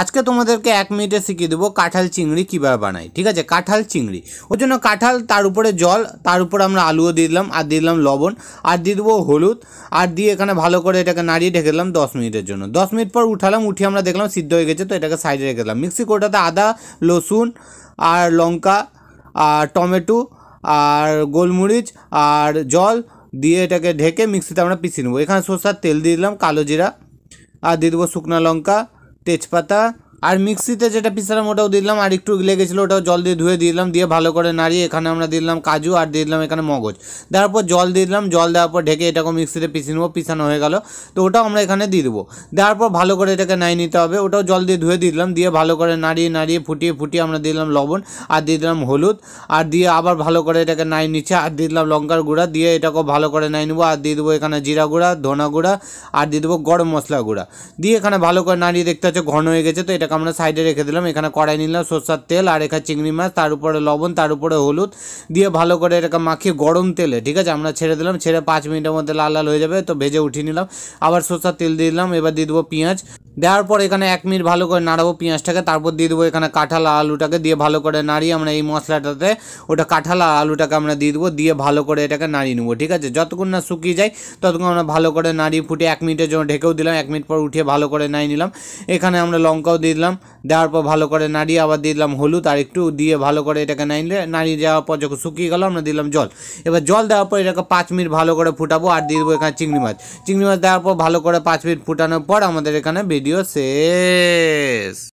আজকে তোমাদেরকে এক মিনিটে শিখিয়ে দেবো কাঁঠাল চিংড়ি কীভাবে বানাই ঠিক আছে কাঁঠাল চিংড়ি ওর জন্য কাঁঠাল তার উপরে জল তার উপরে আমরা আলুও দিয়ে দিলাম আর দিয়ে দিলাম লবণ আর দিয়ে দেবো হলুদ আর দিয়ে এখানে ভালো করে এটাকে নাড়িয়ে ঢেকে দিলাম দশ মিনিটের জন্য দশ মিনিট পর উঠালাম উঠিয়ে আমরা দেখলাম সিদ্ধ হয়ে গেছে তো এটাকে সাইডে রেখে দিলাম মিক্সি কোটাতে আদা লসুন আর লঙ্কা আর টমেটো আর গোলমরিচ আর জল দিয়ে এটাকে ঢেকে মিক্সিতে আমরা পিছিয়ে নেবো এখানে সর্ষার তেল দিয়ে দিলাম কালো জিরা আর দিয়ে দেবো শুকনা লঙ্কা तेजपत्ता আর মিক্সিতে যেটা পিসারাম ওটাও দিলাম আর একটু লেগেছিলো ওটাও জল দিয়ে ধুয়ে দিলাম দিয়ে ভালো করে নাড়িয়ে এখানে আমরা দিলাম কাজু আর দিলাম এখানে মগজ দেওয়ার পর জল দিলাম জল দেওয়ার পর ঢেকে এটাকে মিক্সিতে পিসে নেবো পিসানো হয়ে গেল তো ওটাও আমরা এখানে দিয়ে দেবো দেওয়ার পর ভালো করে এটাকে নাই নিতে হবে ওটাও জল দিয়ে ধুয়ে দিলাম দিয়ে ভালো করে নাড়িয়ে নাড়িয়ে ফুটিয়ে ফুটিয়ে আমরা দিলাম লবণ আর দিয়ে দিলাম হলুদ আর দিয়ে আবার ভালো করে এটাকে নাই নিচ্ছে আর দিয়ে দিলাম লঙ্কার গুঁড়া দিয়ে এটাকেও ভালো করে নাই নেবো আর দিয়ে দেবো এখানে জিরা গুঁড়া ধনা গুঁড়া আর দিয়ে দেবো গরম মশলা গুঁড়া দিয়ে এখানে ভালো করে নাড়িয়ে দেখতে হচ্ছে ঘন হয়ে গেছে তো এটা এটাকে আমরা সাইডে রেখে দিলাম এখানে কড়াই নিলাম সর্ষার তেল আর এখানে চিংড়ি মাছ তার উপরে লবণ তার উপরে হলুদ দিয়ে ভালো করে এটাকে মাখিয়ে গরম তেলে ঠিক আছে আমরা ছেড়ে দিলাম ছেড়ে পাঁচ মিনিটের মধ্যে লাল লাল হয়ে যাবে তো ভেজে উঠিয়ে নিলাম আবার সর্ষার তেল দিয়ে দিলাম এবার দিয়ে দেবো পেঁয়াজ দেওয়ার পর এখানে এক মিনিট ভালো করে নাড়াবো পেঁয়াজটাকে তারপর দিয়ে দেবো এখানে কাঁঠাল আলুটাকে দিয়ে ভালো করে নাড়িয়ে আমরা এই মশলাটাতে ওটা কাঁঠাল আলুটাকে আমরা দিয়ে দেবো দিয়ে ভালো করে এটাকে নাড়িয়ে নেবো ঠিক আছে যতক্ষণ না শুকিয়ে যায় ততক্ষণ আমরা ভালো করে নাড়িয়ে ফুটে এক মিনিটের জন্য ঢেকেও দিলাম এক মিনিট পর উঠিয়ে ভালো করে নাড়িয়ে নিলাম এখানে আমরা লঙ্কাও দিয়ে দিলাম দেওয়ার পর ভালো করে নাড়িয়ে আবার দিয়ে দিলাম হলুদ আর একটু দিয়ে ভালো করে এটাকে নাড়িয়ে নাড়িয়ে দেওয়ার পর যখন শুকিয়ে গেল আমরা দিলাম জল এবার জল দেওয়ার পর এটাকে পাঁচ মিনিট ভালো করে ফুটাবো আর দিয়ে দেবো এখানে চিংড়ি মাছ চিংড়ি মাছ দেওয়ার পর ভালো করে পাঁচ মিনিট ফুটানোর পর আমাদের এখানে dioses.